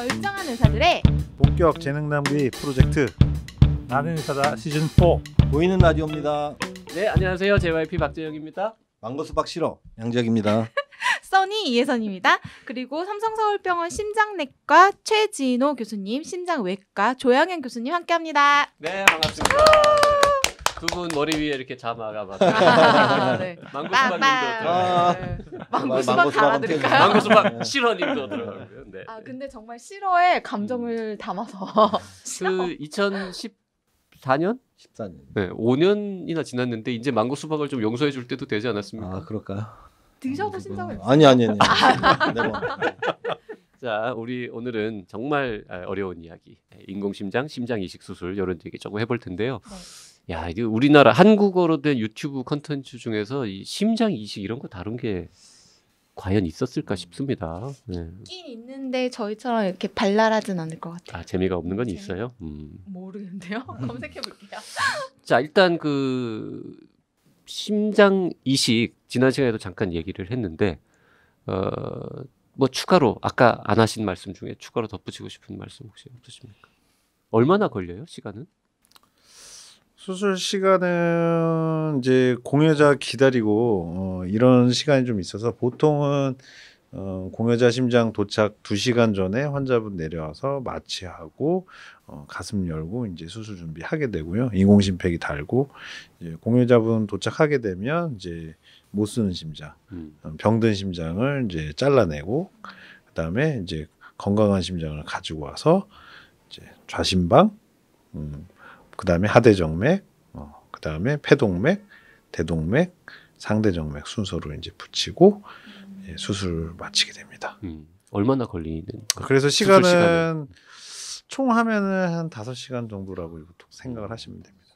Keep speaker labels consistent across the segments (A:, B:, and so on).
A: 멀쩡한 의사들의
B: 본격 재능 낭비 프로젝트 나는 의사다 시즌 4 보이는
C: 라디오입니다.
D: 네, 안녕하세요. JYP 박재혁입니다. 망고수 박실어
C: 양지혁입니다.
A: 써니 이혜선입니다. 그리고 삼성서울병원 심장내과 최진호 교수님, 심장외과 조영현 교수님 함께합니다.
D: 네, 반갑습니다. 두분 머리 위에 이렇게 자막아봐. 아, 네. 아, 네. 망고수박 달아드릴까요? 망고수박 네. 실화님도 들어가고요. 네.
A: 아 근데 정말 실화에 감정을 음. 담아서
D: 그 2014년 14년. 네, 5년이나 지났는데 이제 망고 수박을 좀 용서해 줄 때도 되지 않았습니까? 아, 그럴까요?
A: 드셔보신 음, 적 있어요?
D: 아니 아니 아니. 네, 뭐. 자, 우리 오늘은 정말 아, 어려운 이야기. 인공심장, 심장 이식 수술 이런 얘기 조금 해볼 텐데요. 네. 야, 이거 우리나라 한국어로 된 유튜브 컨텐츠 중에서 이 심장 이식 이런 거 다룬 게 과연 있었을까 음. 싶습니다. 네. 있긴
A: 있는데 저희처럼 이렇게 발랄하진 않을 것 같아요.
D: 아 재미가 없는 건 있어요? 음. 모르는데요. 음. 검색해 볼게요. 자 일단 그 심장 이식 지난 시간에도 잠깐 얘기를 했는데 어뭐 추가로 아까 안 하신 말씀 중에 추가로 덧붙이고 싶은 말씀 혹시 없으십니까? 얼마나 걸려요 시간은?
B: 수술 시간은 이제 공여자 기다리고 어, 이런 시간이 좀 있어서 보통은 어, 공여자 심장 도착 두시간 전에 환자분 내려와서 마취하고 어, 가슴 열고 이제 수술 준비하게 되고요. 인공심폐기 달고 이제 공여자분 도착하게 되면 이제 못 쓰는 심장, 음. 어, 병든 심장을 이제 잘라내고 그다음에 이제 건강한 심장을 가지고 와서 이제 좌심방 음, 그 다음에 하대정맥, 어, 그 다음에 폐동맥, 대동맥, 상대정맥 순서로 이제 붙이고 음. 예,
D: 수술 을 마치게 됩니다. 음. 얼마나 걸리는? 아, 그래서 시간은,
B: 총 하면은 한 다섯 시간 정도라고 보통 생각을 음. 하시면 됩니다.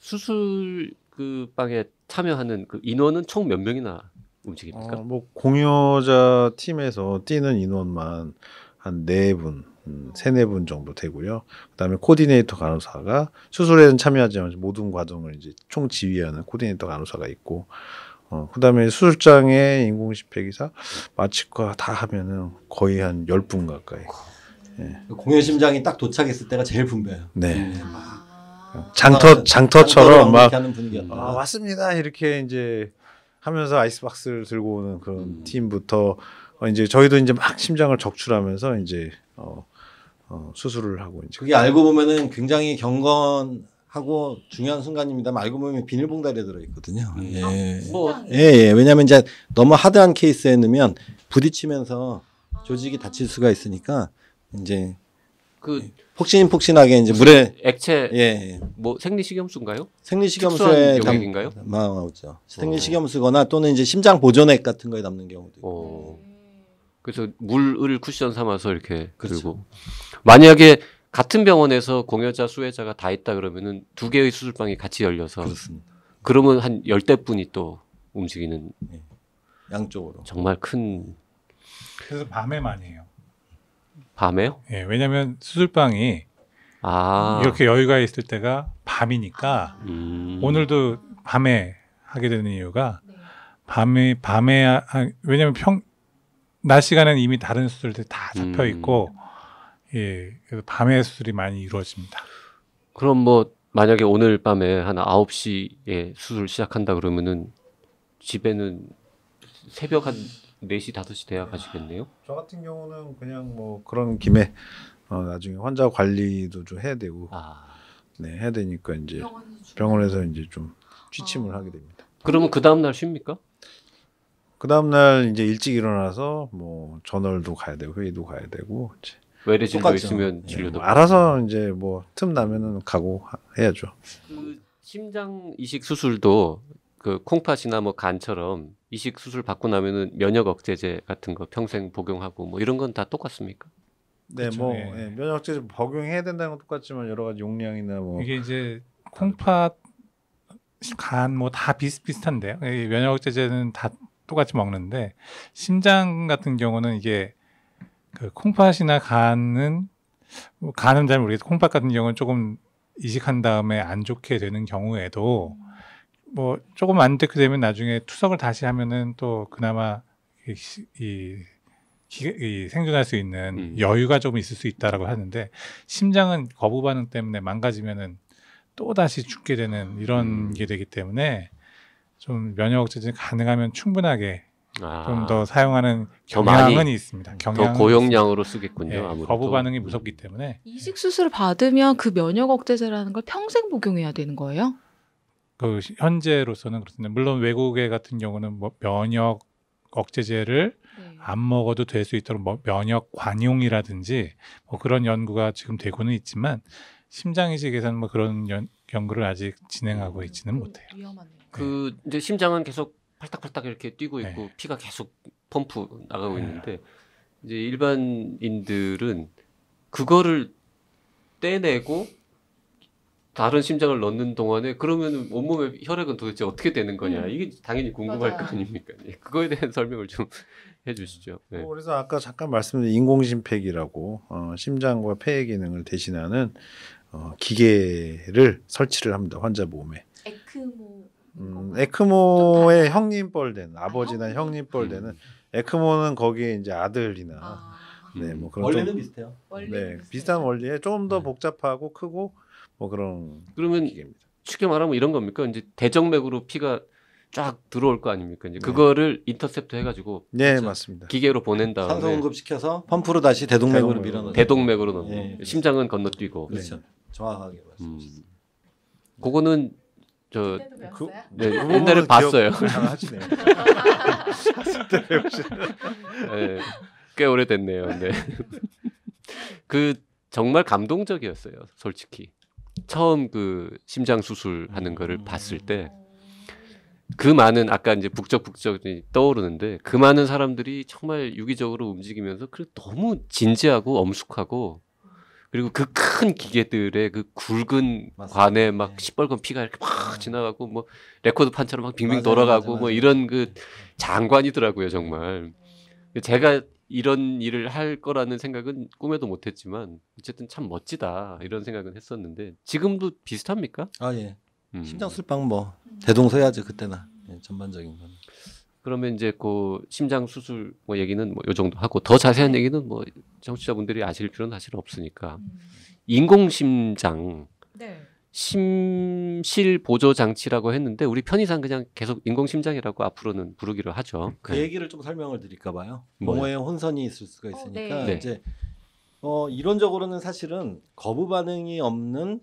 D: 수술 그 방에 참여하는 그 인원은 총 몇 명이나 움직입니까? 어, 뭐
B: 공여자 팀에서 뛰는 인원만 한 네 분. 음, 세네 분 정도 되고요. 그다음에 코디네이터 간호사가 수술에는 참여하지만 모든 과정을 이제 총 지휘하는 코디네이터 간호사가 있고 어, 그다음에 수술장에 인공심폐기사 마취과 다 하면은 거의 한 열 분 가까이. 예.
C: 공연심장이 딱 도착했을 때가 제일 분배예요.
B: 네. 네. 아.
C: 장터 장터처럼 막
B: 아, 왔습니다 이렇게 이제 하면서 아이스박스를 들고 오는 그런 음. 팀부터 어, 이제 저희도 이제 막 심장을 적출하면서 이제 어, 어, 수술을 하고 이제 그게 알고
C: 보면은 굉장히 경건 하고 중요한 순간입니다만 알고 보면 비닐봉다리에 들어있거든요. 음. 예. 아, 뭐 뭐. 예. 예, 예. 왜냐하면 이제 너무 하드한 케이스에 넣으면 부딪히면서 조직이 다칠 수가 있으니까 이제 그 예. 폭신폭신하게 이제 물에
D: 액체 예, 예, 뭐 생리식염수인가요? 생리식염수에 담긴가요마죠 어.
C: 생리식염수거나 또는 이제 심장 보존액 같은 거에 담는 경우도 있고.
D: 오. 어. 그래서 물을 쿠션 삼아서 이렇게 그렇죠. 들고 만약에 같은 병원에서 공여자 수혜자가 다 있다 그러면은 두 개의 수술방이 같이 열려서 그렇습니다. 그러면 한 열대 분이 또 움직이는 네. 양쪽으로 정말
E: 큰 그래서 밤에 많이 해요. 밤에요? 예, 왜냐면 수술방이 아. 이렇게 여유가 있을 때가 밤이니까 음. 오늘도 밤에 하게 되는 이유가 밤에 밤에 하, 왜냐면 평낮 시간에는 이미 다른 수술들이 다 잡혀 음. 있고 음. 예, 그래서 밤에 수술이 많이 이루어집니다.
D: 그럼 뭐 만약에 오늘 밤에 한 아홉 시에 수술 시작한다 그러면은 집에는 새벽 한 네 시 다섯 시 돼야 가시겠네요?
B: 저 같은 경우는 그냥 뭐 그런 김에 어, 나중에 환자 관리도 좀 해야 되고 아. 네, 해야 되니까 이제 병원에서 이제 좀
D: 취침을 아. 하게 됩니다. 그러면 그 다음 날 쉽니까?
B: 그 다음 날 이제 일찍 일어나서 뭐 전월도 가야 되고 회의도 가야 되고 이제 외래 진료 똑같죠. 있으면 예, 진료도 뭐 알아서 이제 뭐 틈 나면은 가고 해야죠.
D: 그 심장 이식 수술도 그 콩팥이나 뭐 간처럼 이식 수술 받고 나면은 면역 억제제 같은 거 평생 복용하고 뭐 이런 건 다 똑같습니까?
B: 네, 그쵸, 그렇죠. 뭐 예. 예, 면역 억제제 복용해야 된다는 건 똑같지만 여러 가지 용량이나 뭐 이게
E: 이제 콩팥 간 뭐 다 비슷비슷한데요. 면역 억제제는 다 똑같이 먹는데 심장 같은 경우는 이게 그 콩팥이나 간은 뭐 간은 잘 모르겠고 콩팥 같은 경우는 조금 이식한 다음에 안 좋게 되는 경우에도 뭐 조금 안 좋게 되면 나중에 투석을 다시 하면은 또 그나마 이, 이, 이 생존할 수 있는 음. 여유가 좀 있을 수 있다라고 하는데 심장은 거부 반응 때문에 망가지면은 또 다시 죽게 되는 이런 음. 게 되기 때문에 좀 면역 억제제 가능하면 충분하게 아, 좀더 사용하는 경향은 있습니다. 경향더 고용량으로 쓰겠군요. 네, 아무래도. 거부 반응이 무섭기 때문에
A: 이식 수술을 받으면 그 면역 억제제라는 걸 평생 복용해야 되는 거예요?
E: 그 현재로서는 그렇습니다. 물론 외국에 같은 경우는 뭐 면역 억제제를 네. 안 먹어도 될 수 있도록 뭐 면역 관용이라든지 뭐 그런 연구가 지금 되고는 있지만 심장 이식에서는 뭐 그런 연, 연구를 아직 진행하고 있지는 못해요. 위험하네요.
D: 그 이제 심장은 계속 팔딱팔딱 이렇게 뛰고 네. 있고 네. 피가 계속 펌프 나가고 네. 있는데 이제 일반인들은 그거를 떼내고 다른 심장을 넣는 동안에 그러면 온몸의 혈액은 도대체 어떻게 되는 거냐 음. 이게 당연히 궁금할 맞아요. 거 아닙니까 예, 그거에 대한 설명을 좀 해주시죠 네. 어, 그래서
B: 아까 잠깐 말씀드린 인공심폐기라고 어, 심장과 폐의 기능을 대신하는 어, 기계를 설치를 합니다 환자 몸에 에크모 음, 어. 에크모의 형님뻘 되는 아버지나 아, 형님뻘 되는 음. 에크모는 거기에 이제 아들이나 아. 네뭐 그런 원리는 좀,
C: 비슷해요. 원리 네
B: 비슷해요. 비슷한 원리에 조금 더 네. 복잡하고 크고 뭐 그런
D: 그러면 기계입니다. 쉽게 말하면 뭐 이런 겁니까? 이제 대정맥으로 피가 쫙 들어올 거 아닙니까? 이제 네. 그거를 인터셉트 해가지고 네 그렇죠? 맞습니다. 기계로 보낸 다음에 산소 공급
C: 시켜서 펌프로 다시 대동맥으로 밀어넣는
D: 대동맥으로 넣고 네. 그렇죠. 심장은 건너뛰고 그렇죠
C: 정확하게 말씀 음.
D: 그거는 저
E: 그, 네, 그 옛날에 봤어요. 하시네 네, 꽤
D: 오래됐네요. 네. 그 정말 감동적이었어요. 솔직히 처음 그 심장 수술하는 거를 음. 봤을 때. 그 많은 아까 이제 북적북적 떠오르는데 그 많은 사람들이 정말 유기적으로 움직이면서 그 너무 진지하고 엄숙하고 그리고 그 큰 기계들의 그 굵은 맞습니다. 관에 막 네. 시뻘건 피가 이렇게 막 네. 지나가고 뭐 레코드 판처럼 막 빙빙 맞아요, 돌아가고 맞아요, 뭐 맞아요. 이런 그 네. 장관이더라고요 정말. 제가 이런 일을 할 거라는 생각은 꿈에도 못했지만 어쨌든 참 멋지다 이런 생각은 했었는데 지금도 비슷합니까? 아 예. 음. 심장술방뭐
C: 대동서야지 그때나 예, 전반적인
D: 건. 그러면 이제 그 심장 수술 뭐 얘기는 뭐 요 정도 하고 더 자세한 얘기는 뭐청취자분들이 아실 필요는 사실 없으니까 음. 인공 심장 네. 심실 보조 장치라고 했는데 우리 편의상 그냥 계속 인공 심장이라고 앞으로는 부르기로 하죠. 그 네.
C: 얘기를 좀 설명을 드릴까 봐요. 뭐에 혼선이 있을 수가 어, 있으니까 어, 네. 이제 어 이론적으로는 사실은 거부 반응이 없는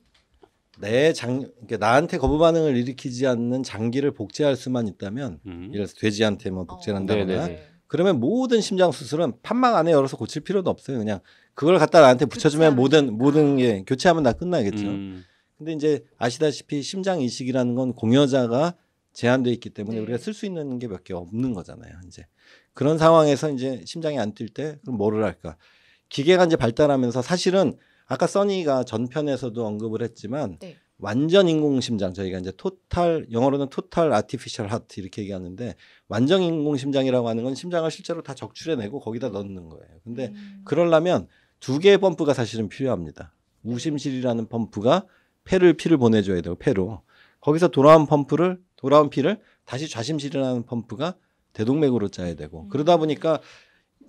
C: 내 장, 그러니까 나한테 거부 반응을 일으키지 않는 장기를 복제할 수만 있다면, 음. 예를 들어서 돼지한테만 뭐 복제를 어. 한다거나, 네 그러면 모든 심장 수술은 판막 안에 열어서 고칠 필요도 없어요. 그냥 그걸 갖다 나한테 붙여주면 모든 모든 게 교체하면 다 끝나겠죠. 음. 근데 이제 아시다시피 심장 이식이라는 건 공여자가 제한돼 있기 때문에 네. 우리가 쓸 수 있는 게 몇 개 없는 거잖아요. 이제 그런 상황에서 이제 심장이 안 뛸 때 그럼 뭐를 할까? 기계가 이제 발달하면서 사실은 아까 써니가 전편에서도 언급을 했지만 네. 완전 인공심장 저희가 이제 토탈 영어로는 토탈 아티피셜 하트 이렇게 얘기하는데 완전 인공심장이라고 하는 건 심장을 실제로 다 적출해내고 거기다 넣는 거예요. 근데 음. 그러려면 두 개의 펌프가 사실은 필요합니다. 우심실이라는 펌프가 폐를 피를 보내줘야 되고 폐로 거기서 돌아온 펌프를 돌아온 피를 다시 좌심실이라는 펌프가 대동맥으로 짜야 되고 음. 그러다 보니까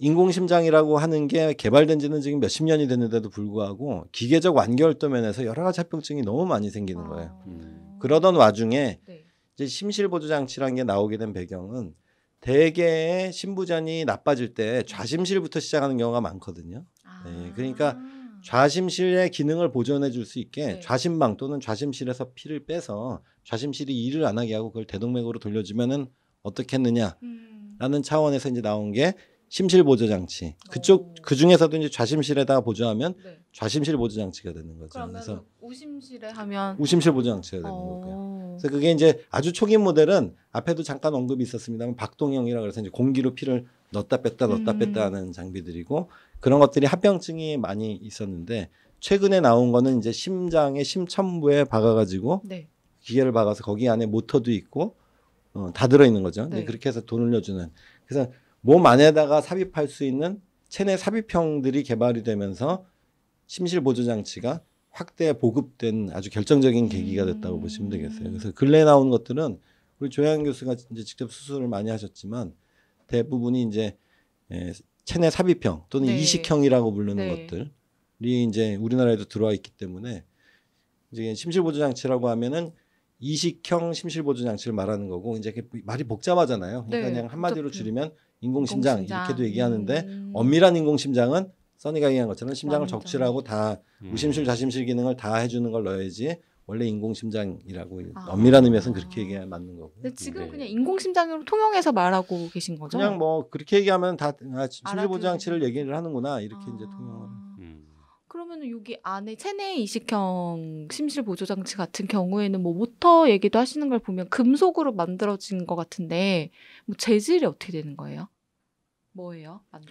C: 인공심장이라고 하는 게 개발된 지는 지금 몇십 년이 됐는데도 불구하고 기계적 완결도 면에서 여러 가지 합병증이 너무 많이 생기는 거예요. 아... 음. 그러던 와중에 네. 이제 심실보조 장치라는 게 나오게 된 배경은 대개의 신부전이 나빠질 때 좌심실부터 시작하는 경우가 많거든요. 아... 네, 그러니까 좌심실의 기능을 보존해 줄 수 있게 네. 좌심방 또는 좌심실에서 피를 빼서 좌심실이 일을 안 하게 하고 그걸 대동맥으로 돌려주면은 어떻겠느냐라는 음. 차원에서 이제 나온 게 심실 보조 장치 그쪽 어. 그 중에서도 이제 좌심실에다 보조하면 네. 좌심실 보조 장치가 되는 거죠. 그러면 그래서
A: 우심실에 하면 우심실
C: 보조 장치가 되는 어.
A: 거고요.
C: 그래서 그게 이제 아주 초기 모델은 앞에도 잠깐 언급이 있었습니다만 박동형이라 고해서 이제 공기로 피를 넣었다 뺐다 넣었다 음. 뺐다 하는 장비들이고 그런 것들이 합병증이 많이 있었는데 최근에 나온 거는 이제 심장의 심천부에 박아가지고 네. 기계를 박아서 거기 안에 모터도 있고 어, 다 들어 있는 거죠. 네. 그렇게 해서 돈 올려주는 그래서 몸 안에다가 삽입할 수 있는 체내 삽입형들이 개발이 되면서 심실 보조 장치가 확대 보급된 아주 결정적인 계기가 됐다고 보시면 되겠어요. 그래서 근래 나온 것들은 우리 조양 교수가 이제 직접 수술을 많이 하셨지만 대부분이 이제 에, 예, 체내 삽입형 또는 네. 이식형이라고 부르는 네. 것들이 이제 우리나라에도 들어와 있기 때문에 이제 심실 보조 장치라고 하면은 이식형 심실 보조 장치를 말하는 거고 이제 말이 복잡하잖아요. 그러니까 네. 그냥 한마디로 줄이면 인공심장, 인공심장. 이렇게도 얘기하는데 음. 엄밀한 인공심장은 써니가 얘기한 것처럼 심장을 완전. 적출하고다 음. 무심실 좌심실 기능을 다 해주는 걸 넣어야지 원래 인공심장이라고 아. 엄밀한 의미에서는 그렇게 얘기해 맞는 거고. 근데
A: 지금 네. 그냥 인공심장으로 통용해서 말하고 계신 거죠? 그냥
C: 뭐 그렇게 얘기하면 다 아, 심실보장치를 얘기를 하는구나 이렇게 아. 이제 통용을. 아.
A: 그러면 여기 안에 체내 이식형 심실 보조 장치 같은 경우에는 뭐 모터 얘기도 하시는 걸 보면 금속으로 만들어진 것 같은데 뭐 재질이 어떻게 되는 거예요? 뭐예요? 만...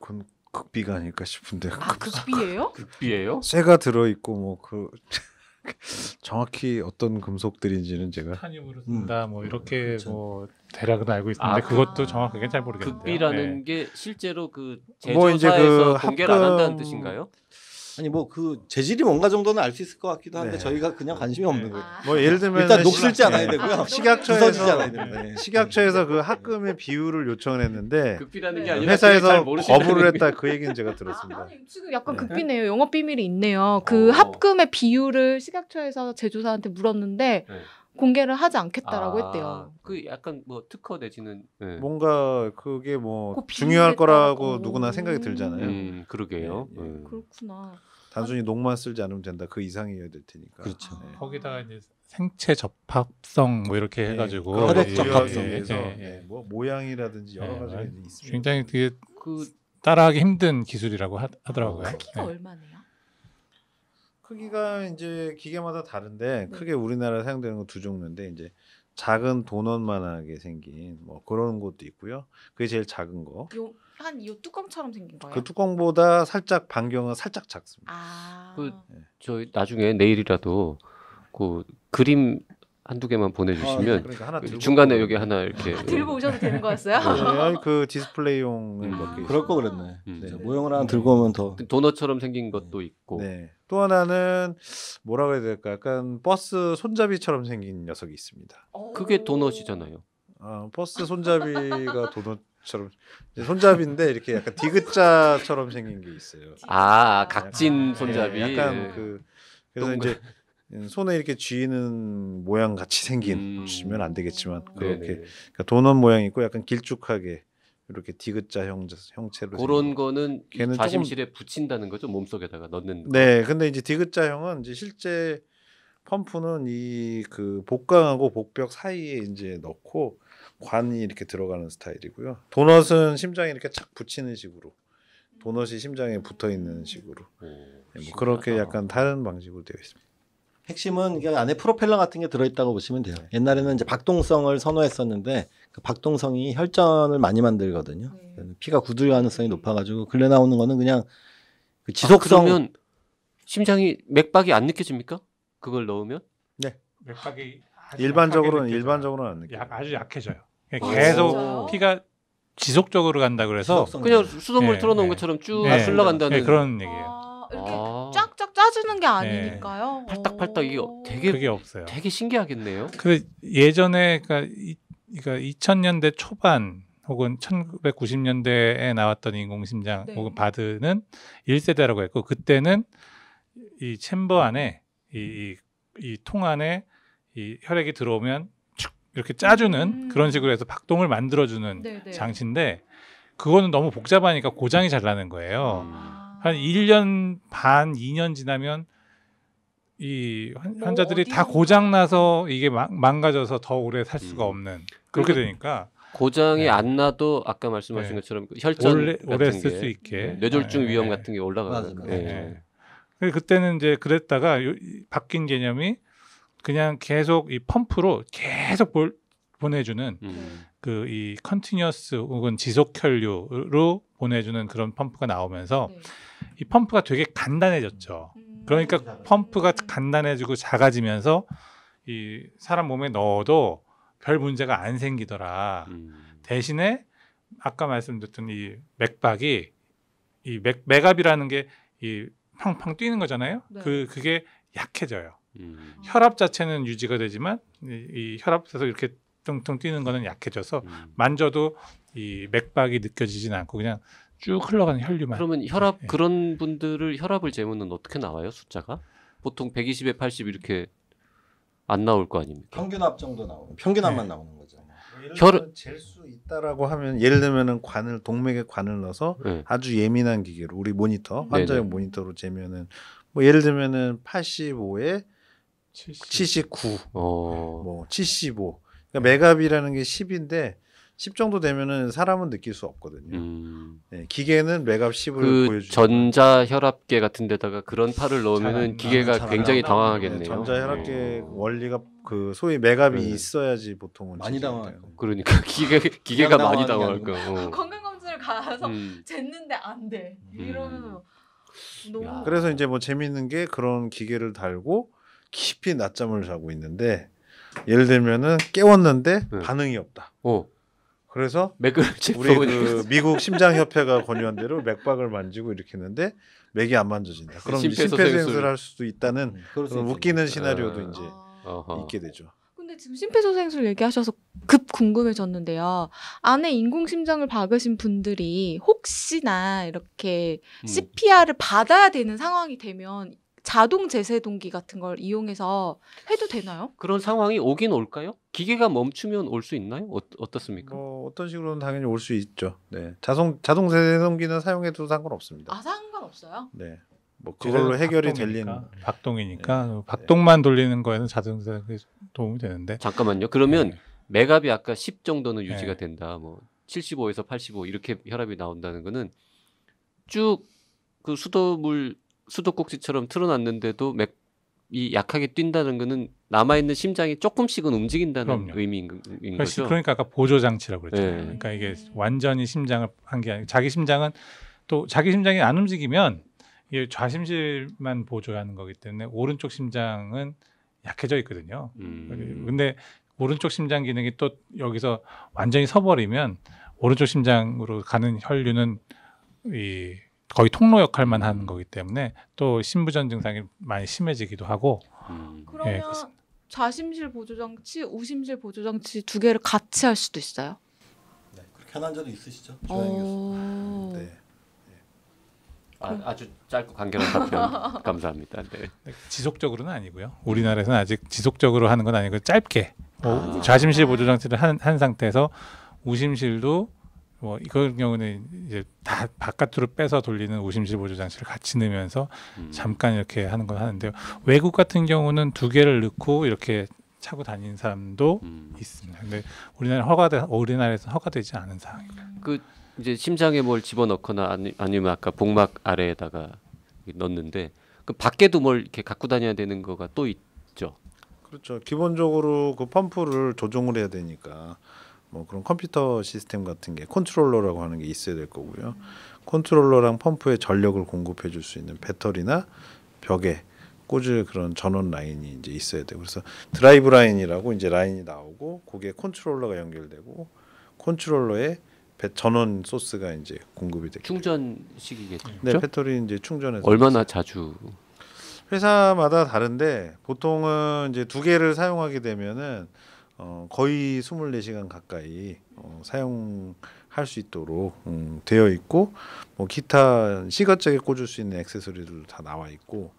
B: 그건 극비가 아닐까 싶은데. 아 극... 비예요 극비예요? 쇠가 들어 있고 뭐 그 정확히 어떤 금속들인지는 제가
E: 탄염으로 음. 쓴다 음. 뭐 이렇게 그렇죠. 뭐 대략은 알고 있는데 아, 그것도 아. 정확하게 잘모르겠는데 극비라는
D: 네. 게 실제로 그 제조사에서 뭐 이제 그 공개를 합금... 안 한다는 뜻인가요? 아니 뭐
C: 그
B: 재질이 뭔가 정도는 알 수 있을 것 같기도 한데 네. 저희가 그냥 관심이 없는 거예요. 아. 뭐 예를 들면 일단 녹슬지 않아야 되고요. 식약처에서 않아야 네. 네. 식약처에서 네. 그 학금의 비율을 요청을 했는데 네. 급비라는 게 아니라 회사에서 거부를 했다 그 얘기는 제가 들었습니다. 아, 지금
A: 약간 급비네요. 영업 비밀이 있네요. 그 어. 합금의 비율을 식약처에서 제조사한테 물었는데 공개를 하지 않겠다라고 아, 했대요.
D: 그 약간 뭐 특허 내지는 네. 뭔가 그게 뭐
B: 중요할 거라고 누구나 생각이 들잖아요.
D: 음, 그러게요. 예, 예. 음.
A: 그렇구나.
D: 단순히
B: 녹만 쓰지 않으면 된다. 그 이상이어야 될 테니까. 그렇죠. 아, 거기다가 이제
E: 생체 접합성 뭐 이렇게 네. 해가지고 혈액 접합성에서 예, 예. 네, 뭐 모양이라든지 여러 가지가 있습니다. 굉장히 그게 그 따라하기 힘든 기술이라고 하, 더라고요 어, 크기가 얼마네요?
B: 크기가 이제 기계마다 다른데 네. 크게 우리나라 사용되는 건 두 종류인데 이제 작은 도넛만하게 생긴 뭐 그런 것도 있고요. 그게 제일 작은 거.
A: 한이 뚜껑처럼 생긴 거예요. 그
B: 뚜껑보다 살짝 반경은 살짝 작습니다.
D: 아. 그저 네. 나중에 내일이라도 그 그림 한두 개만 보내주시면 아, 네. 그러니까 중간에 여기 하나 이렇게 아, 들고 네. 오셔도 되는 거였어요? 네, 그 디스플레이용 음. 뭐 그럴 거 그랬네. 음. 네. 모형을 하나 들고 오면 더 그 도넛처럼 생긴 것도 네. 있고. 네.
B: 또 하나는 뭐라고 해야 될까? 약간 버스 손잡이처럼 생긴 녀석이 있습니다. 어. 그게 도넛이잖아요. 아, 버스 손잡이가 도넛처럼 손잡인데 이렇게 약간 디귿자처럼 생긴 게 있어요.
D: 아, 각진 손잡이.
B: 네, 약간 그 그래서 동그... 이제 손에 이렇게 쥐는 모양 같이 생긴 주시면안 음. 되겠지만 그렇게 그러니까 도넛 모양 있고 약간 길쭉하게 이렇게 디귿자 형, 형체로 그런 거는 걔는 좌심실에
D: 조금... 붙인다는 거죠 몸속에다가 넣는 거. 네
B: 근데 이제 디귿자형은 이제 실제 펌프는 이 그 복강하고 복벽 사이에 이제 넣고 관이 이렇게 들어가는 스타일이고요 도넛은 심장에 이렇게 착 붙이는 식으로 도넛이 심장에 붙어 있는 식으로 오, 예, 뭐 그렇게 약간 다른 방식으로 되어 있습니다. 핵심은 이게 안에 프로펠러 같은 게 들어있다고 보시면 돼요. 네.
C: 옛날에는 이제 박동성을 선호했었는데 그 박동성이 혈전을 많이 만들거든요. 네. 피가 굳을 가능성이 높아가지고 근래 나오는 거는 그냥 그 아, 지속성. 아, 그러면
D: 심장이 맥박이 안 느껴집니까? 그걸 넣으면?
E: 네. 맥박이 일반적으로는 일반적으로는 안 느껴. 약 아주 약해져요. 아, 그러니까 계속 아, 피가 지속적으로 간다 그래서
D: 그냥 수돗물 네, 틀어놓은 네. 것처럼 쭉 네, 흘러간다는 네, 그런 얘기예요.
E: 아, 아. 이렇게 쫙
A: 짜주는 게 네. 아니니까요. 네.
D: 팔딱팔딱 이게 되게 그게 없어요. 되게 신기하겠네요.
E: 근 예전에 그러니까, 그러니까 2000년대 초반 혹은 1990년대에 나왔던 인공심장 네. 혹은 바드는 1세대라고 했고 그때는 이 챔버 안에 이, 이, 이 안에 이 혈액이 들어오면 축 이렇게 짜주는 음. 그런 식으로 해서 박동을 만들어주는 네네. 네. 장치인데 그거는 너무 복잡하니까 고장이 잘 나는 거예요. 아. 한 1년 반, 2년 지나면 이 뭐 환자들이 뭐다 고장 나서 이게 망가져서 더 오래 살 수가 음. 없는 그렇게 되니까 고장이 네. 안 나도 아까 말씀하신 네. 것처럼
D: 그 혈전 오래, 오래 쓸 수 있게 네, 뇌졸중 네. 위험 같은 게올라가는거예요 네.
E: 네. 그때는 이제 그랬다가 요, 바뀐 개념이 그냥 계속 이 펌프로 계속 볼, 보내주는 음. 그이 컨티뉴어스 혹은 지속 혈류로 보내주는 그런 펌프가 나오면서 네. 이 펌프가 되게 간단해졌죠. 음. 그러니까 음. 펌프가 간단해지고 작아지면서 이 사람 몸에 넣어도 별 문제가 안 생기더라. 음. 대신에 아까 말씀드렸던 이 맥박이 이 맥, 맥압이라는 게이 팡팡 뛰는 거잖아요. 네. 그 그게 약해져요. 음. 혈압 자체는 유지가 되지만 이, 이 혈압에서 이렇게 퉁퉁 뛰는 거는 약해져서 음. 만져도 이 맥박이 느껴지진 않고 그냥 쭉 흘러가는 혈류만. 그러면 혈압 네. 그런 분들을 혈압을 재면은 어떻게 나와요
D: 숫자가? 보통 120에 80 이렇게 안 나올 거 아닙니까?
C: 평균압 정도
B: 나오는 평균압만 네. 나오는 거죠. 뭐 혈을 잴수 있다라고 하면 예를 들면은 관을 동맥에 관을 넣어서 네. 아주 예민한 기계로 우리 모니터 환자의 네네. 모니터로 재면은 뭐 예를 들면은 85에 79, 어. 뭐75 그러니까 메갑이라는 게 10인데 10 정도 되면은 사람은 느낄 수 없거든요. 음. 네, 기계는 메갑 10을 그
D: 보여주죠. 전자 혈압계 같은 데다가 그런 팔을 넣으면은 기계가 굉장히 당황하겠네요. 네, 전자 혈압계
B: 네. 원리가 그 소위 메갑이 네. 있어야지 보통은 많이 당황. 할 그러니까 기계 기계가 많이 당황할 거. 아, 건강
A: 검진을 가서 음. 쟀는데 안 돼. 음. 이러면 음. 너무. 그래서
B: 이제 뭐 재밌는 게 그런 기계를 달고 깊이 낮잠을 자고 있는데 예를 들면은 깨웠는데 네. 반응이 없다. 어. 그래서 우리 그 미국 심장협회가 권유한 대로 맥박을 만지고 이렇게 했는데 맥이 안 만져진다. 그럼 심폐소생술을 할 수도 있다는 음, 그런 웃기는 아. 시나리오도 아. 이제 어허. 있게 되죠.
A: 근데 지금 심폐소생술 얘기하셔서 급 궁금해졌는데요. 안에 인공심장을 박으신 분들이 혹시나 이렇게 음. CPR을 받아야 되는 상황이 되면 자동 제세 동기 같은 걸 이용해서 해도 되나요?
D: 그런 상황이 오긴 올까요? 기계가 멈추면 올 수 있나요? 어, 떻습니까 뭐, 어떤 식으로는 당연히 올 수 있죠. 네. 자동
E: 자동 제세 동기는 사용해도 상관없습니다.
A: 아, 상관없어요?
B: 네. 뭐 그걸로 해결이 될리는
E: 박동이니까 네. 뭐 네. 박동만 돌리는 거에는 자동 제세 도움이 되는데. 잠깐만요.
D: 그러면 네. 맥압이 아까 10 정도는 네. 유지가 네. 된다. 뭐 75에서 85 이렇게 혈압이 나온다는 거는 쭉그 수도물 수도꼭지처럼 틀어놨는데도 맥, 이 약하게 뛴다는 거는 남아있는 심장이 조금씩은 움직인다는 그럼요. 의미인, 그러니까 거죠. 그러니까 아까 보조 장치라고 예. 그랬잖아요. 네.
E: 그러니까 이게 완전히 심장을 한 게 아니고 자기 심장은 또 자기 심장이 안 움직이면 이게 좌심실만 보조하는 거기 때문에 오른쪽 심장은 약해져 있거든요. 음. 근데 오른쪽 심장 기능이 또 여기서 완전히 서버리면 오른쪽 심장으로 가는 혈류는 이 거의 통로 역할만 하는 거기 때문에 또 신부전 증상이 많이 심해지기도 하고 음. 그러면 예,
A: 좌심실 보조장치, 우심실 보조장치 두 개를 같이 할 수도 있어요.
C: 네, 그렇게 한 환자도 있으시죠, 조영
A: 교 네, 네.
D: 아, 주 짧고 간결한 답변 감사합니다.
E: 네. 네. 지속적으로는 아니고요. 우리나라에서는 아직 지속적으로 하는 건 아니고 짧게 뭐 아. 좌심실 보조 장치를 한, 한 상태에서 우심실도 뭐 이런 경우는 이제 다 바깥으로 빼서 돌리는 오심실 보조 장치를 같이 넣으면서 음. 잠깐 이렇게 하는 건 하는데요. 외국 같은 경우는 두 개를 넣고 이렇게 차고 다니는 사람도 음. 있습니다. 근데 우리나라 허가돼 우리나라에서 허가되지 않은 상황입니다.
D: 그 이제 심장에 뭘 집어넣거나 아니, 아니면 아까 복막 아래에다가 넣는데 그 밖에도 뭘 이렇게 갖고 다녀야 되는 거가 또 있죠.
B: 그렇죠. 기본적으로 그 펌프를 조정을 해야 되니까 뭐 그런 컴퓨터 시스템 같은 게 컨트롤러라고 하는 게 있어야 될 거고요. 컨트롤러랑 펌프에 전력을 공급해 줄 수 있는 배터리나 벽에 꽂을 그런 전원 라인이 이제 있어야 돼요. 그래서 드라이브 라인이라고 이제 라인이 나오고 거기에 컨트롤러가 연결되고 컨트롤러에 배, 전원 소스가 이제 공급이 되고 충전식이겠죠. 네, 배터리 이제 충전해서 얼마나 자주 회사마다 다른데 보통은 이제 두 개를 사용하게 되면은 어, 거의 24시간 가까이 어, 사용할 수 있도록 음, 되어 있고 뭐 기타 시가짝에 꽂을 수 있는 액세서리들도 다 나와 있고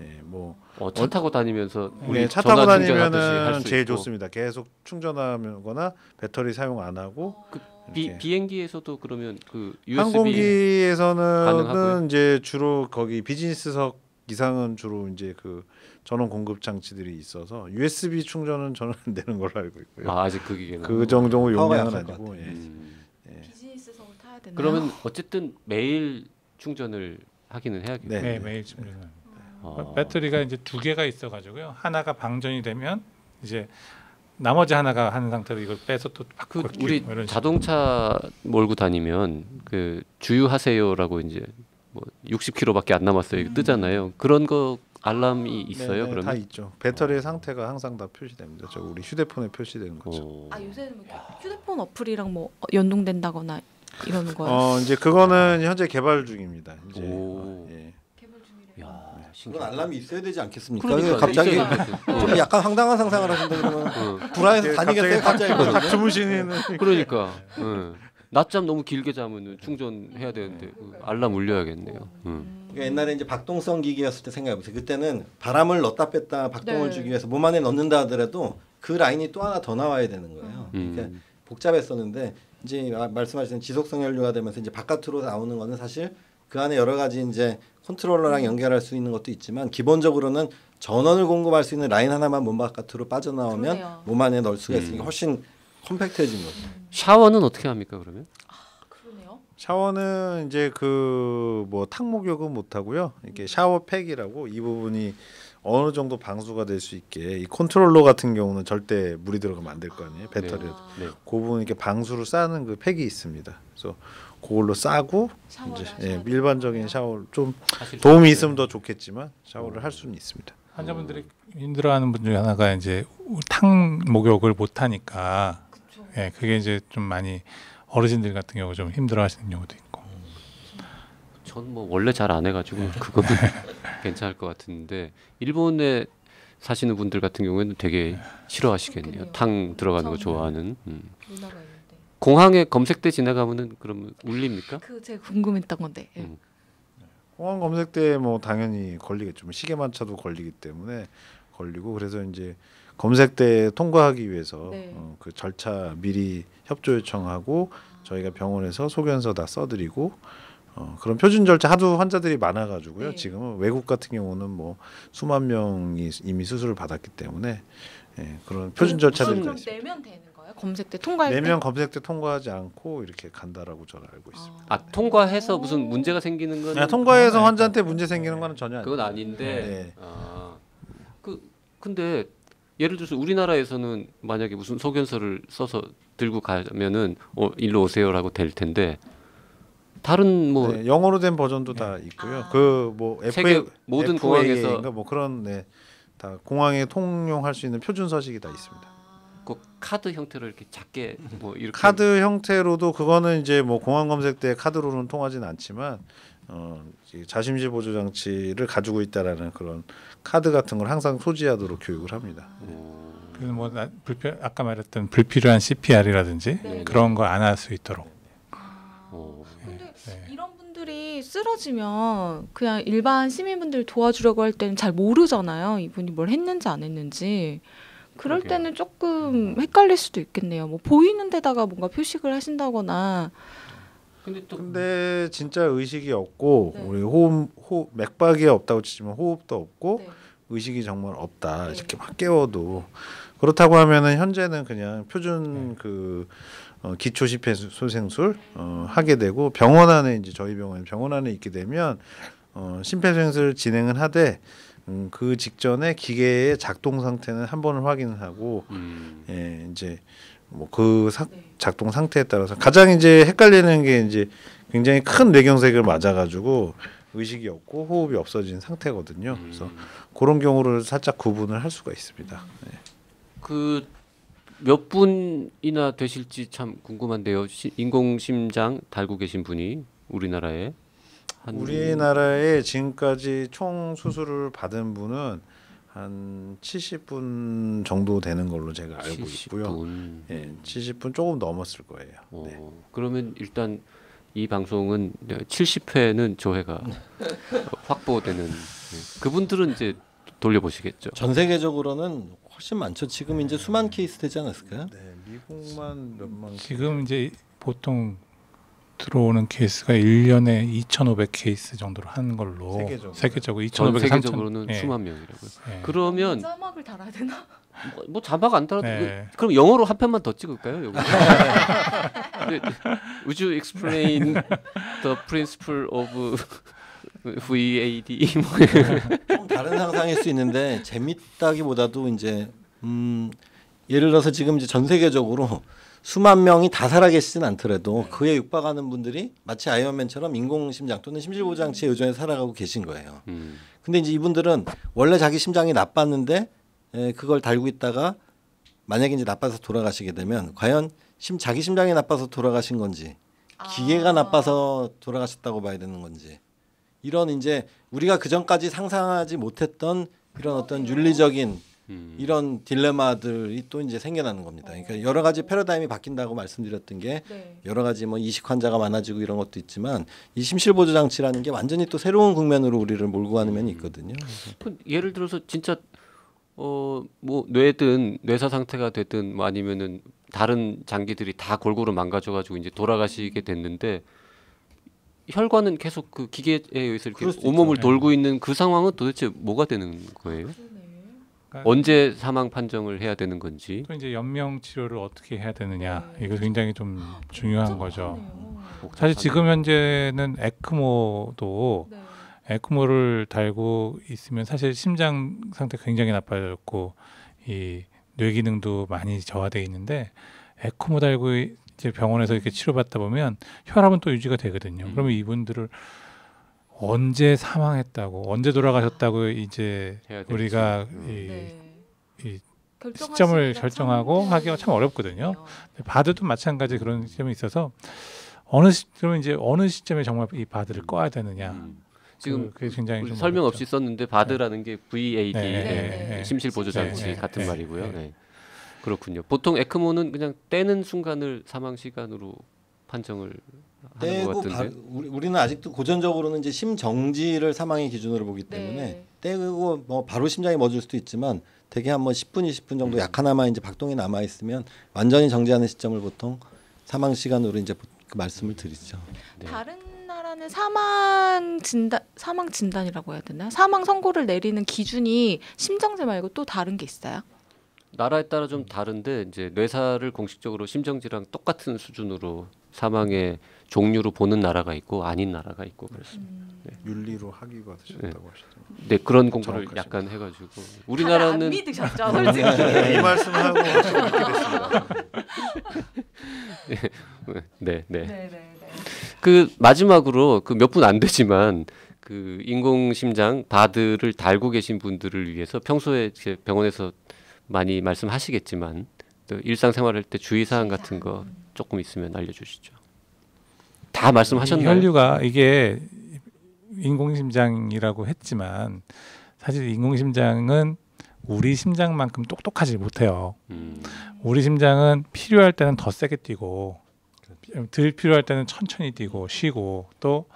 B: 예, 뭐 어, 어 타고 다니면서 네, 우리 네, 차 타고 다니면은 제일 있고. 좋습니다. 계속 충전하거나 배터리 사용 안 하고 어, 그
D: 비, 비행기에서도 그러면 그 USB 항공기에서는 가능하고요?
B: 이제 주로 거기 비즈니스석 이상은 주로 이제 그 전원 공급 장치들이 있어서 USB 충전은 저는 안 되는 걸로 알고 있고요. 아, 아직 그게 그, 그 정도 용량은 아니고. 예. 음. 예. 비즈니스성을 타야 되나 그러면
D: 어쨌든 매일 충전을 하기는 해야겠네요. 네, 네 매일 충전을. 어. 어.
E: 배터리가 이제 두 개가 있어 가지고요. 하나가 방전이 되면 이제 나머지 하나가 하 상태로 이걸 빼서 또바꾸그 우리 자동차
D: 몰고 다니면 그 주유하세요라고 이제 뭐 60km밖에 안 남았어요. 음. 뜨잖아요. 그런 거 알람이 아, 있어요? 네, 네, 그러면 다
B: 있죠. 배터리의 어. 상태가 항상 다 표시됩니다. 저 우리 휴대폰에 표시되는 거죠. 어. 아
A: 요새는 뭐 휴대폰 어플이랑 뭐 연동된다거나 이런 거어 이제
B: 그거는 현재 개발 중입니다. 이제 오. 어, 예. 네. 그런 알람이 있어야 되지 않겠습니까?
C: 그러니까, 갑자기 좀 예. 약간 황당한 상상을 하신다 그러면 어. 불안해서 다니겠어요? 갑자기, 주무시는 예. 그러니까. 예.
D: 낮잠 너무 길게 자면 충전해야 되는데 그 알람 울려야겠네요. 음. 그러니까 옛날에 이제 박동성
C: 기기였을 때 생각해보세요. 그때는 바람을 넣다 뺐다 박동을 네. 주기 위해서 몸 안에 넣는다 하더라도 그 라인이 또 하나 더 나와야 되는 거예요. 음. 그러니까 복잡했었는데 이제 아, 말씀하신 지속성 연료가 되면서 이제 바깥으로 나오는 거는 사실 그 안에 여러 가지 이제 컨트롤러랑 음. 연결할 수 있는 것도 있지만 기본적으로는 전원을 공급할 수 있는 라인 하나만 몸 바깥으로 빠져나오면 그러네요. 몸 안에 넣을
B: 수가 있으니까 음. 훨씬 컴팩트해진 거죠. 샤워는 어떻게 합니까 그러면? 아, 샤워는 이제 그 뭐 탕목욕은 못 하고요. 이게 음. 샤워팩이라고 이 부분이 어느 정도 방수가 될 수 있게 이 컨트롤러 같은 경우는 절대 물이 들어가면 안 될 거 아니에요. 배터리. 아. 네. 그 부분 이렇게 방수를 싸는 그 팩이 있습니다. 그래서 그걸로
E: 싸고 이제 예, 일반적인
B: 샤워 좀 도움이 있으면 더 좋겠지만 샤워를
E: 할 수는 있습니다. 환자분들이 힘들어하는 분 중에 하나가 이제 탕 목욕을 못 하니까 예, 그게 이제 좀 많이 어르신들 같은 경우 좀 힘들어하시는 경우도 있고.
D: 전뭐 원래 잘 안 해가지고 네. 그거는 괜찮을 것 같은데 일본에 사시는 분들 같은 경우에는 되게 네. 싫어하시겠네요. 탕 들어가는 거 좋아하는. 음. 음. 공항에 검색대 지나가면은 그럼 울립니까?
A: 그 제가 궁금했던 건데. 예. 음.
B: 공항 검색대에 뭐 당연히 걸리겠죠. 뭐 시계만 차도 걸리기 때문에 걸리고 그래서 이제 검색대 통과하기 위해서 네. 어, 그 절차 미리 협조 요청하고 저희가 병원에서 소견서 다 써드리고 어, 그런 표준 절차 하도 환자들이 많아가지고요. 네. 지금은 외국 같은 경우는 뭐 수만 명이 이미 수술을 받았기 때문에 예, 그런 그 표준 절차들이 다있
A: 내면 되는 거예요? 검색대 통과할 때? 내면
B: 검색대 통과하지 않고 이렇게 간다라고 저는 알고 있습니다.
D: 아, 아 네. 통과해서 무슨 문제가 생기는 건? 아, 통과해서 환자한테 문제 생기는 건 전혀 아니에요. 그건 아닌데. 네. 아, 그 근데 예를 들어서 우리나라에서는 만약에 무슨 소견서를 써서 들고 가면은 어 일로 오세요라고 될 텐데
B: 다른 뭐 네, 영어로 된 버전도 네. 다 있고요. 아. 그뭐 FA, 모든 공항에서 뭐 그런 네, 다 공항에 통용할 수 있는 표준 서식이 다 있습니다. 그
D: 카드 형태로 이렇게 작게 뭐 이렇게 카드
B: 형태로도 그거는 이제 뭐 공항 검색 때 카드로는 통하진 않지만 어, 자심지 보조 장치를 가지고 있다라는 그런 카드 같은 걸 항상 소지하도록 교육을 합니다. 네.
E: 그뭐 나, 불필 아까 말했던 불필요한 CPR이라든지 네, 네. 그런 거 안 할 수 있도록. 네,
D: 어.
A: 쓰러지면 그냥 일반 시민분들 도와주려고 할 때는 잘 모르잖아요. 이분이 뭘 했는지 안 했는지. 그럴 그러게요. 때는 조금 음. 헷갈릴 수도 있겠네요. 뭐 보이는 데다가 뭔가 표식을 하신다거나 근데 또
B: 근데 진짜 의식이 없고 네. 우리 호흡 호 맥박이 없다고 치지만 호흡도 없고 네. 의식이 정말 없다 네. 이렇게 막 깨워도 그렇다고 하면은 현재는 그냥 표준 네. 그 어, 기초 심폐 소생술 어, 하게 되고 병원 안에 이제 저희 병원 병원 안에 있게 되면 어, 심폐소생술 진행을 하되 음, 그 직전에 기계의 작동 상태는 한 번을 확인하고 음. 예, 이제 뭐그 네. 작동 상태에 따라서 가장 이제 헷갈리는 게 이제 굉장히 큰 뇌경색을 맞아가지고 의식이 없고 호흡이 없어진 상태거든요. 음. 그래서 그런 경우를 살짝 구분을 할 수가 있습니다. 네.
D: 음. 그몇 분이나 되실지 참 궁금한데요. 시, 인공심장 달고 계신 분이 우리나라에 우리나라에
B: 지금까지 총 수술을 받은 분은 한 70분 정도 되는 걸로 제가 알고 70분.
D: 있고요. 예, 70분 조금 넘었을 거예요. 오, 어, 네. 그러면 일단 이 방송은 70회는 조회가 네. 확보되는 네. 그분들은 이제 돌려보시겠죠.
C: 전 세계적으로는 훨씬 많죠. 지금 이제 네. 수만 케이스 되지 않았을까요?
B: 네, 미국만 몇만
E: 지금 이제 보통 들어오는 케이스가 1년에 2,500 케이스 정도로 한 걸로 세계적으로, 세계적으로 2,500 세계적으로는 3 예. 0만
D: 명이라고요. 예. 그러면 자막을 달아야 되나? 뭐, 뭐 자막 안 달아도 네. 예. 그, 럼 영어로 한 편만 더 찍을까요? 여기. 네. w o explain the principle of VAD? 좀 뭐
C: 다른 상상일 수 있는데 재밌다기보다도 이제 음 예를 들어서 지금 이제 전 세계적으로 수만 명이 다 살아계시진 않더라도 네. 그에 육박하는 분들이 마치 아이언맨처럼 인공심장 또는 심질보장치에 의존해 살아가고 계신 거예요. 음. 근데 이제 이분들은 원래 자기 심장이 나빴는데 에, 그걸 달고 있다가 만약에 이제 나빠서 돌아가시게 되면 과연 심 자기 심장이 나빠서 돌아가신 건지 아. 기계가 아. 나빠서 돌아가셨다고 봐야 되는 건지 이런 이제 우리가 그 전까지 상상하지 못했던 이런 어떤 윤리적인 음. 이런 딜레마들이 또 이제 생겨나는 겁니다. 어. 그러니까 여러 가지 패러다임이 바뀐다고 말씀드렸던 게 네. 여러 가지 뭐 이식 환자가 많아지고 이런 것도 있지만 이 심실 보조 장치라는 게 완전히 또 새로운 국면으로 우리를 몰고 가는 면이 음. 있거든요.
D: 예를 들어서 진짜 어뭐 뇌든 뇌사 상태가 됐든 뭐 아니면은 다른 장기들이 다 골고루 망가져가지고 이제 돌아가시게 음. 됐는데 혈관은 계속 그 기계에 의해서 이렇게 온몸을 돌고 네. 있는 그 상황은 도대체 뭐가 되는 거예요? 그러니까 언제 사망 판정을 해야 되는 건지
E: 또 이제 연명 치료를 어떻게 해야 되느냐 네. 이거 굉장히 좀 아, 중요한 거죠. 사실 지금 현재는 에크모도 네. 에크모를 달고 있으면 사실 심장 상태 굉장히 나빠졌고 이 뇌 기능도 많이 저하돼 있는데 에크모 달고 이제 병원에서 이렇게 치료받다 보면 혈압은 또 유지가 되거든요. 음. 그러면 이분들을 언제 사망했다고 언제 돌아가셨다고 이제 우리가 음. 이, 네. 이 시점을 결정하고 참, 하기가 참 어렵거든요. 바드도 마찬가지 그런 점이 있어서 어느 시, 그러면 이제 어느 시점에 정말 이 바드를 음. 꺼야 되느냐. 음. 그 지금 그, 굉장히
D: 설명 없이 썼는데 바드라는 네. 게 VAD 네 네, 네, 네, 심실 보조 장치 같은 말이고요. 그렇군요. 보통 에크모는 그냥 떼는 순간을 사망 시간으로 판정을 떼고 바,
C: 우리, 우리는 아직도 고전적으로는 이제 심정지를 사망의 기준으로 보기 네. 때문에 네. 떼고 뭐 바로 심장이 멎을 수도 있지만 대개 한번 10분 20분 정도 음. 약 하나만 이제 박동이 남아 있으면 완전히 정지하는 시점을 보통 사망 시간으로 이제 그 말씀을 드리죠.
A: 네. 다른 나라는 사망 진단 사망 진단이라고 해야 되나? 사망 선고를 내리는 기준이 심정지 말고 또 다른 게 있어요?
D: 나라에 따라 좀 다른데 이제 뇌사를 공식적으로 심정지랑 똑같은 수준으로 사망의 종류로 보는 나라가 있고 아닌 나라가 있고 그렇습니다. 음. 네. 윤리로 학위가 되셨다고 네. 하시더네 그런 공부를 약간 해가지고 우리나라는 믿으셨죠 네. 솔직히 네, 네, 이 말씀하고 네네네. 네, 그 마지막으로 그 몇 분 안 되지만 그 인공심장 바드를 달고 계신 분들을 위해서 평소에 병원에서 많이 말씀하시겠지만 또 일상생활할 때 주의사항 같은 거 조금 있으면 알려주시죠. 다 말씀하셨나요? 혈류가
E: 이게 인공심장이라고 했지만 사실 인공심장은 우리 심장만큼 똑똑하지 못해요. 음. 우리 심장은 필요할 때는 더 세게 뛰고 덜 필요할 때는 천천히 뛰고 쉬고 또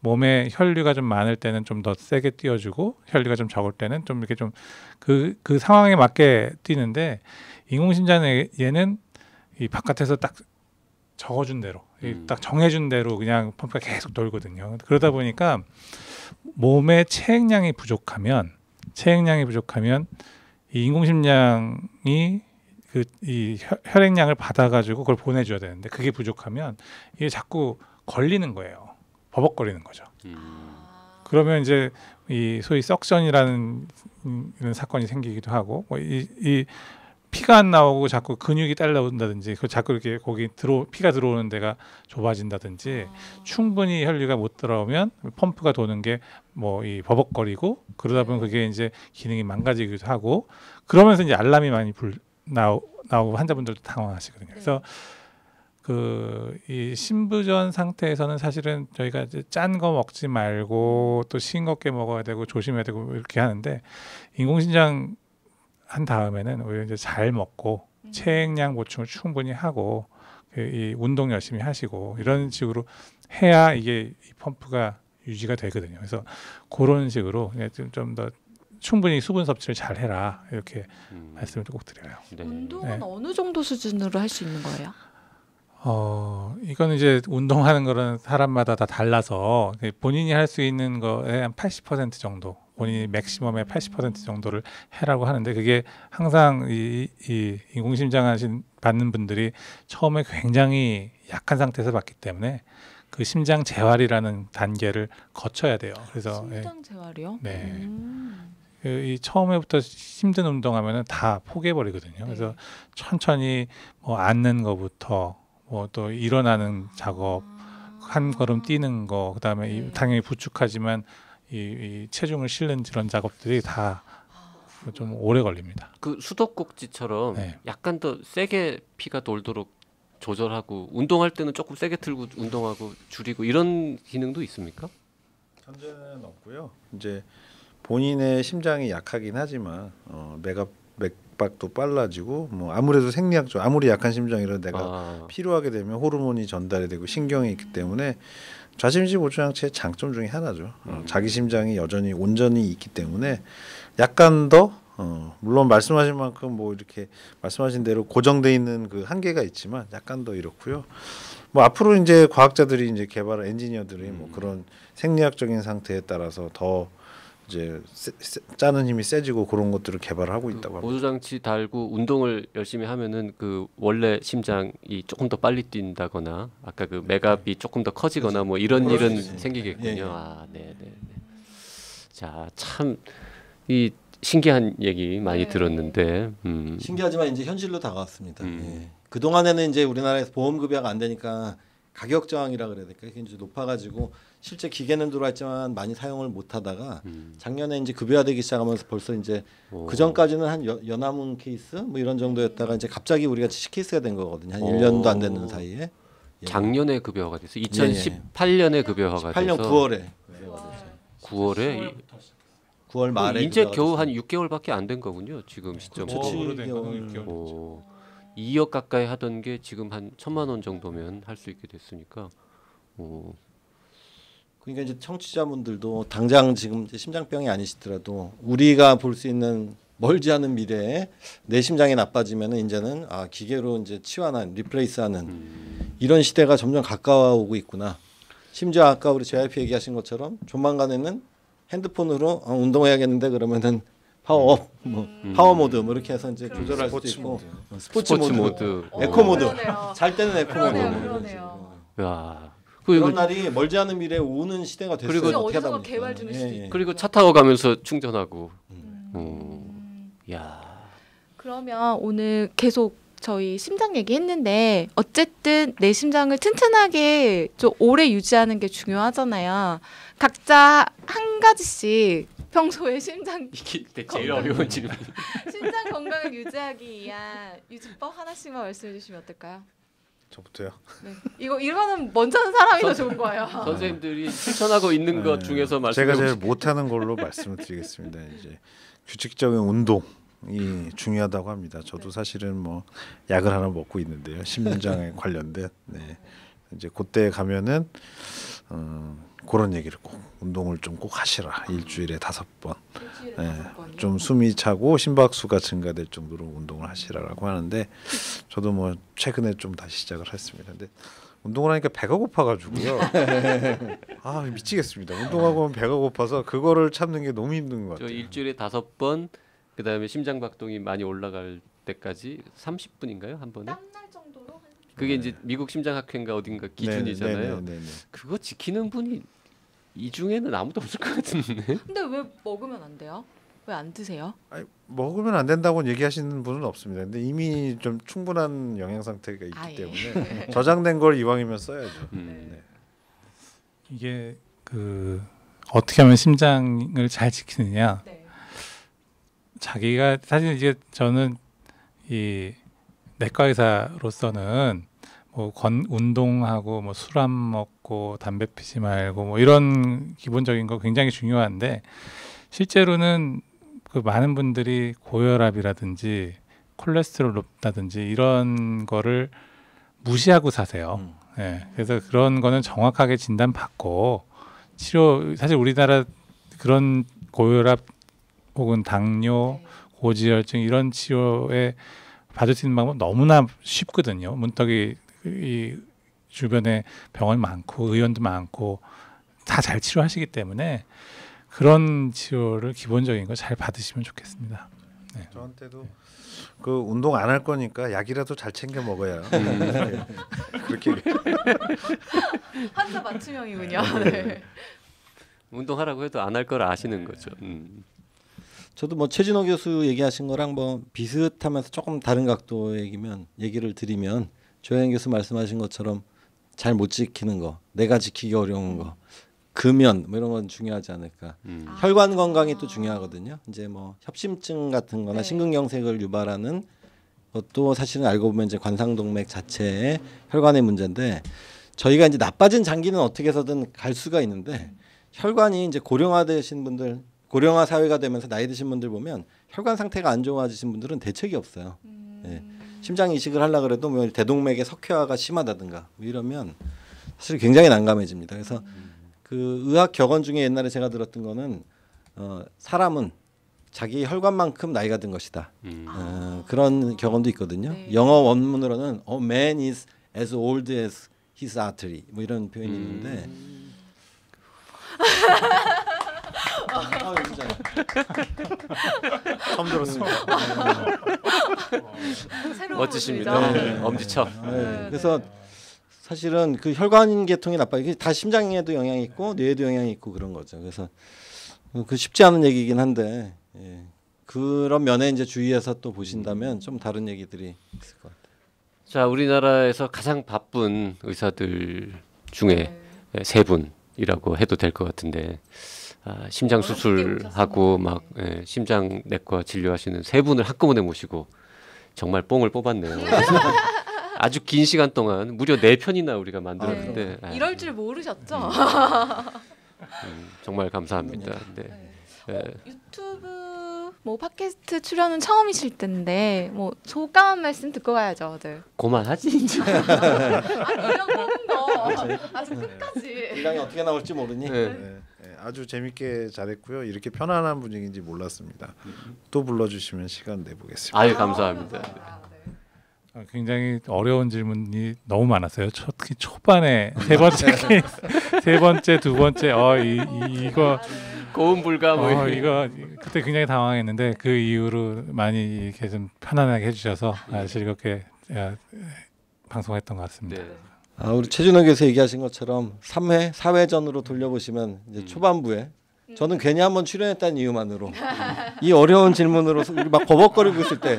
E: 몸에 혈류가 좀 많을 때는 좀 더 세게 뛰어주고 혈류가 좀 적을 때는 좀 이렇게 좀 그그 그 상황에 맞게 뛰는데 인공심장은 얘는 이 바깥에서 딱 적어준 대로 음. 딱 정해준 대로 그냥 펌프가 계속 돌거든요. 그러다 보니까 몸의 체액량이 부족하면 체액량이 부족하면 이 인공심장이 그 이 혈액량을 받아가지고 그걸 보내줘야 되는데 그게 부족하면 이게 자꾸 걸리는 거예요. 버벅거리는 거죠. 음. 그러면 이제 이 소위 석션이라는 음, 이런 사건이 생기기도 하고 뭐 이, 이 피가 안 나오고 자꾸 근육이 딸려온다든지 그 자꾸 이렇게 거기 들어 피가 들어오는 데가 좁아진다든지 아. 충분히 혈류가 못 들어오면 펌프가 도는 게 뭐 이 버벅거리고 그러다 보면 그게 네. 이제 기능이 망가지기도 하고 그러면서 이제 알람이 많이 불 나오, 나오고 환자분들도 당황하시거든요. 네. 그래서 그이 심부전 상태에서는 사실은 저희가 짠 거 먹지 말고 음. 또 싱겁게 먹어야 되고 조심해야 되고 이렇게 하는데 인공신장 한 다음에는 오히려 이제 잘 먹고 음. 체액량 보충을 충분히 하고 그 이 운동 열심히 하시고 이런 식으로 해야 이게 이 펌프가 유지가 되거든요. 그래서 그런 식으로 좀더 충분히 수분 섭취를 잘 해라 이렇게 음. 말씀을 꼭 드려요. 네. 운동은 네.
A: 어느 정도 수준으로 할 수 있는 거예요?
E: 어이거는 이제 운동하는 거는 사람마다 다 달라서 본인이 할 수 있는 거의 한80% 정도 본인이 맥시멈의 80% 정도를 해라고 하는데 그게 항상 이, 이 인공심장 하신 받는 분들이 처음에 굉장히 약한 상태에서 받기 때문에 그 심장 재활이라는 단계를 거쳐야 돼요. 그래서
A: 예. 심장 재활이요? 네. 음.
E: 그 이 처음에부터 힘든 운동하면은 다 포기해 버리거든요. 네. 그래서 천천히 뭐 앉는 거부터 뭐 또 일어나는 작업, 아. 한 걸음 뛰는 거, 그다음에 네. 당연히 부축하지만 이, 이 체중을 실는 그런 작업들이 다 좀 오래 걸립니다.
D: 그 수도꼭지처럼 네. 약간 더 세게 피가 돌도록 조절하고 운동할 때는 조금 세게 틀고 운동하고 줄이고 이런 기능도 있습니까?
B: 현재는 없고요. 이제 본인의 심장이 약하긴 하지만 어, 맥압 맥박도 빨라지고 뭐 아무래도 생리학적 아무리 약한 심장이라 내가 아. 필요하게 되면 호르몬이 전달이 되고 신경이 있기 때문에 좌심지 보조장치의 장점 중에 하나죠. 어, 음. 자기 심장이 여전히 온전히 있기 때문에 약간 더 어, 물론 말씀하신 만큼 뭐 이렇게 말씀하신 대로 고정돼 있는 그 한계가 있지만 약간 더 이렇고요. 뭐 앞으로 이제 과학자들이 이제 개발 엔지니어들이 뭐 음. 뭐 그런 생리학적인 상태에 따라서 더 이제 세, 세, 짜는 힘이 세지고 그런 것들을 개발하고 그 있다고 합니다.
D: 보조 장치 달고 운동을 열심히 하면은 그 원래 심장이 조금 더 빨리 뛴다거나 아까 그 메갑이 네. 조금 더 커지거나 그렇죠. 뭐 이런 그렇죠. 일은 네. 생기겠군요. 네. 아, 네, 네, 네. 자, 참 이 신기한 얘기 많이 들었는데 음.
C: 신기하지만 이제 현실로 다가왔습니다. 음. 예. 그 동안에는 이제 우리나라에서 보험 급여가 안 되니까 가격 저항이라 그래야 될까 이제 높아가지고 실제 기계는 들어왔지만 많이 사용을 못 하다가 음. 작년에 이제 급여화되기 시작하면서 벌써 이제 그 전까지는 한 여, 연화문 케이스 뭐 이런 정도였다가 이제 갑자기 우리가 10케이스가 된 거거든요. 한 오. 1년도 안 되는 사이에.
D: 예. 작년에 급여화가 됐어. 2018년에 예, 예. 급여화가 18년 돼서 9월에
E: 9월에
D: 9월 말에 이제 겨우 됐어요. 한 6개월밖에 안 된 거군요. 지금 네, 시점으로. 그렇죠. 오, 2억 가까이 하던 게 지금 한 천만 원 정도면 할 수 있게 됐으니까. 오,
C: 그러니까 이제 청취자분들도 당장 지금 심장병이 아니시더라도 우리가 볼 수 있는 멀지 않은 미래에 내 심장이 나빠지면은 이제는 아 기계로 이제 치환한 리플레이스하는 음. 이런 시대가 점점 가까워오고 있구나. 심지어 아까 우리 JYP 얘기하신 것처럼 조만간에는 핸드폰으로 어, 운동해야겠는데 그러면은 파워업, 뭐 음. 파워 모드 뭐 이렇게 해서 이제 음. 조절할 수도 있고 모드. 스포츠, 스포츠 모드, 모드.
D: 에코 어. 모드, 잘 때는 에코 그러네요, 모드. 그러네요. 야.
C: 그 그런 날이 멀지 않은 미래에 오는 시대가 됐어요. 그리고 어디서 개발 중일 수도
E: 예, 예. 있고.
D: 그리고 차 타고 가면서 충전하고. 음. 음. 음. 야.
A: 그러면 오늘 계속 저희 심장 얘기했는데 어쨌든 내 심장을 튼튼하게 좀 오래 유지하는 게 중요하잖아요. 각자 한 가지씩 평소에 심장 이게
D: 제일 어려운 질문.
A: 심장 건강을 유지하기 위한 유지법 하나씩만 말씀해 주시면 어떨까요? 저부터요. 네. 이거 이거는 먼저 하는 사람이 더 좋은 거예요. 선생님들이
D: 실천하고 있는 것 네. 중에서 말 제가 제일
B: 못하는 걸로 말씀을 드리겠습니다. 이제 규칙적인 운동. 이 중요하다고 합니다. 저도 네. 사실은 뭐 약을 하나 먹고 있는데요. 심장에 관련된 네. 이제 그때 가면은 어, 그런 얘기를 꼭 운동을 좀 꼭 하시라 일주일에 다섯 번, 예, 좀 숨이 차고 심박수가 증가될 정도로 운동을 하시라라고 하는데 저도 뭐 최근에 좀 다시 시작을 했습니다. 근데 운동을 하니까 배가 고파가지고요. 아 미치겠습니다. 운동하고 하면 배가 고파서 그거를 참는 게 너무 힘든 것 같아요.
D: 저 일주일에 다섯 번, 그다음에 심장 박동이 많이 올라갈 때까지 30분인가요 한 번에? 그게 네. 이제 미국 심장학회인가 어딘가 네, 네, 네, 기준이잖아요. 네네네네 그거 지키는 분이 이 중에는 아무도 없을 것 같은데.
A: 근데 왜 먹으면 안 돼요? 왜 안 드세요?
B: 아니, 먹으면 안 된다고 얘기하시는 분은 없습니다. 근데 이미 좀 충분한 영양 상태가 있기 아, 예. 때문에 저장된 걸 이왕이면 써야죠. 음. 네.
E: 이게 그 어떻게 하면 심장을 잘 지키느냐. 네. 자기가 사실 이제 저는 이 내과 의사로서는 뭐 건, 운동하고 뭐 술 안 먹고 담배 피지 말고 뭐 이런 기본적인 거 굉장히 중요한데 실제로는 그 많은 분들이 고혈압이라든지 콜레스테롤 높다든지 이런 거를 무시하고 사세요. 음. 예. 그래서 그런 거는 정확하게 진단 받고 치료 사실 우리나라 그런 고혈압 혹은 당뇨, 고지혈증 이런 치료에 받을 수 있는 방법 너무나 쉽거든요. 문턱이 이 주변에 병원 많고 의원도 많고 다 잘 치료하시기 때문에 그런 치료를 기본적인 거잘 받으시면 좋겠습니다.
B: 네. 저한테도 그 운동 안 할 거니까 약이라도 잘 챙겨
D: 먹어야 음. 네. 그렇게
B: 환자 맞춤형이군요. 네. 네.
D: 운동하라고 해도 안 할 걸 아시는 네. 거죠. 음.
C: 저도 뭐 최진호 교수 얘기하신 거랑 뭐 비슷하면서 조금 다른 각도 얘기면 얘기를 드리면 조영 교수 말씀하신 것처럼 잘 못 지키는 거, 내가 지키기 어려운 거, 금연 뭐 이런 건 중요하지 않을까. 음. 아, 혈관 건강이 또 중요하거든요. 이제 뭐 협심증 같은 거나 네. 심근경색을 유발하는 것도 사실은 알고 보면 이제 관상동맥 자체의 혈관의 문제인데 저희가 이제 나빠진 장기는 어떻게 해서든 갈 수가 있는데 혈관이 이제 고령화되신 분들 고령화 사회가 되면서 나이 드신 분들 보면 혈관 상태가 안 좋아지신 분들은 대책이 없어요. 음. 네. 심장 이식을 하려 그래도 뭐 대동맥의 석회화가 심하다든가 뭐 이러면 사실 굉장히 난감해집니다. 그래서 그 의학 격언 중에 옛날에 제가 들었던 거는 어 사람은 자기 혈관만큼 나이가 든 것이다. 음. 어, 그런 격언도 있거든요. 네. 영어 원문으로는 어 oh, man is as old as his artery 뭐 이런 표현이 있는데 음. 아, 진짜.
D: 처음 들었습니다. 아, 네. 멋지십니다. 네, 네.
C: 엄지척. 아, 네. 네. 그래서 사실은 그 혈관 계통이 나빠. 이게 다 심장에도 영향이 있고 뇌에도 영향이 있고 그런 거죠. 그래서 그 쉽지 않은 얘기긴 한데 예. 그런 면에 이제 주의해서 또 보신다면 좀 다른 얘기들이 있을 것 같아요.
D: 자, 우리나라에서 가장 바쁜 의사들 중에 네. 세 분이라고 해도 될 것 같은데 아, 심장 아, 수술하고 네, 막 예, 심장 내과 진료하시는 세 분을 한꺼번에 모시고 정말 뽕을 뽑았네요. 아주 긴 시간 동안 무려 네 편이나 우리가 만들었는데 아, 네. 예.
A: 이럴 줄 모르셨죠? 음,
D: 음 정말 감사합니다. 네. 네. 어, 예.
A: 유튜브 뭐 팟캐스트 출연은 처음이실 텐데 뭐 소감 말씀 듣고 가야죠, 다들.
D: 고만하지 이제.
B: 아 이런 거. 아, 아 끝까지. 네. 이 어떻게 나올지 모르니. 네. 아주 재밌게 잘했고요. 이렇게 편안한 분위기인지 몰랐습니다. 또 불러주시면 시간 내보겠습니다. 아유 감사합니다.
E: 아, 네. 아, 굉장히 어려운 질문이 너무 많았어요. 특히 초반에 세 번째 세 번째 두 번째 어이 이, 거 고음 불가 뭐 어, 이거 그때 굉장히 당황했는데 그 이후로 많이 이렇게 좀 편안하게 해주셔서 아, 즐겁게 어, 방송했던 것 같습니다. 네.
C: 아, 우리 최준호 교수 얘기하신 것처럼 3회, 4회전으로 돌려보시면 이제 음. 초반부에 음. 저는 괜히 한번 출연했다는 이유만으로 이 어려운 질문으로 막 버벅거리고 있을 때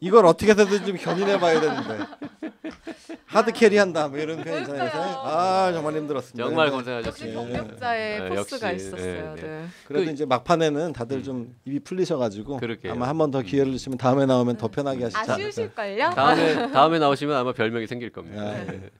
C: 이걸 어떻게 해서든 좀 견인해봐야 되는데 하드 캐리한다 뭐 이런 편이잖아요. 아 정말 힘들었습니다. 정말
D: 고생하셨습니다. 역시 경력자의 네. 포스가 네. 있었어요. 네. 네. 그래도
C: 그, 이제 막판에는 다들 음. 좀 입이 풀리셔가지고 그럴게요. 아마 한 번 더 기회를 음. 주시면 다음에 나오면 더 편하게 하시지 아쉬우실걸요? 다음에 다음에
D: 나오시면 아마 별명이 생길 겁니다. 아, 네. 네.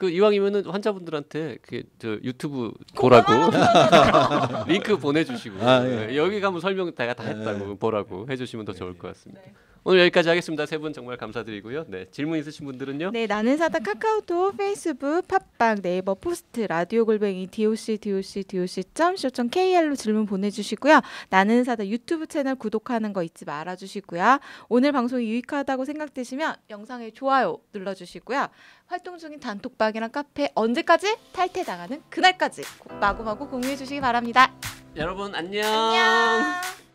D: 그 이왕이면은 환자분들한테 그 저 유튜브 그 보라고 링크 보내주시고 아, 예. 예 여기 가면 설명 다다 했다고 네. 보라고 네. 해주시면 더 좋을 네. 것 같습니다. 오늘 여기까지 하겠습니다. 세 분 정말 감사드리고요. 네, 질문 있으신
A: 분들은요. 네, 나는 사다 카카오톡, 페이스북, 팟빵, 네이버 포스트, 라디오 골뱅이 doc doc doc 점 c kr로 질문 보내주시고요. 나는 사다 유튜브 채널 구독하는 거 잊지 말아주시고요. 오늘 방송이 유익하다고 생각되시면 영상에 좋아요 눌러주시고요. 활동 중인 단톡방이랑 카페 언제까지 탈퇴 당하는 그날까지 마구마구 공유해 주시기 바랍니다.
D: 여러분 안녕. 안녕.